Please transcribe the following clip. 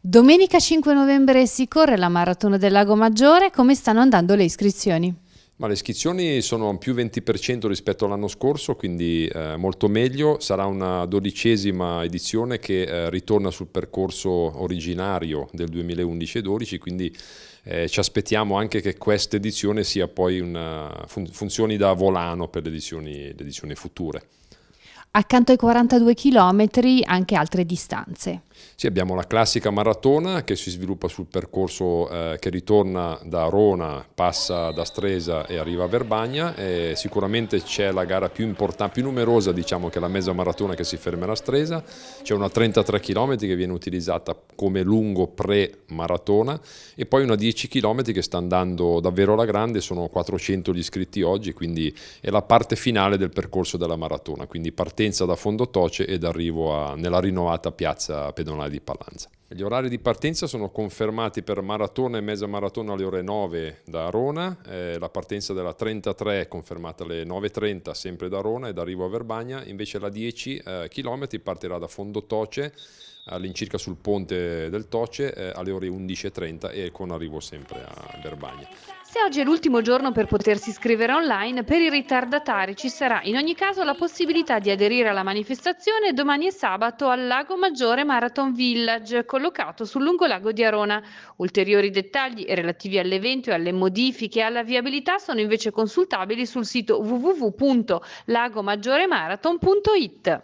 Domenica 5 novembre si corre la maratona del Lago Maggiore, come stanno andando le iscrizioni? Ma le iscrizioni sono a più 20% rispetto all'anno scorso, quindi eh, molto meglio. Sarà una dodicesima edizione che eh, ritorna sul percorso originario del 2011-12, quindi eh, ci aspettiamo anche che questa edizione sia poi una, fun funzioni da volano per le edizioni, le edizioni future accanto ai 42 km anche altre distanze. Sì, abbiamo la classica maratona che si sviluppa sul percorso eh, che ritorna da Rona, passa da Stresa e arriva a Verbagna. E sicuramente c'è la gara più importante, più numerosa, diciamo che la mezza maratona che si ferma a Stresa. C'è una 33 km che viene utilizzata come lungo pre-maratona e poi una 10 km che sta andando davvero alla grande, sono 400 gli iscritti oggi, quindi è la parte finale del percorso della maratona, quindi partire partenza da Fondotoce ed arrivo a, nella rinnovata piazza pedonale di Pallanza. Gli orari di partenza sono confermati per maratona e mezza maratona alle ore 9 da Arona, eh, la partenza della 33 è confermata alle 9.30 sempre da Arona ed arrivo a Verbagna, invece la 10 eh, km partirà da Fondotoce all'incirca sul ponte del Toce eh, alle ore 11.30 e con arrivo sempre a Verbagna. Se oggi è l'ultimo giorno per potersi iscrivere online, per i ritardatari ci sarà in ogni caso la possibilità di aderire alla manifestazione domani e sabato al Lago Maggiore Marathon Village, collocato sul lungolago di Arona. Ulteriori dettagli relativi all'evento e alle modifiche e alla viabilità sono invece consultabili sul sito www.lagomaggioremarathon.it.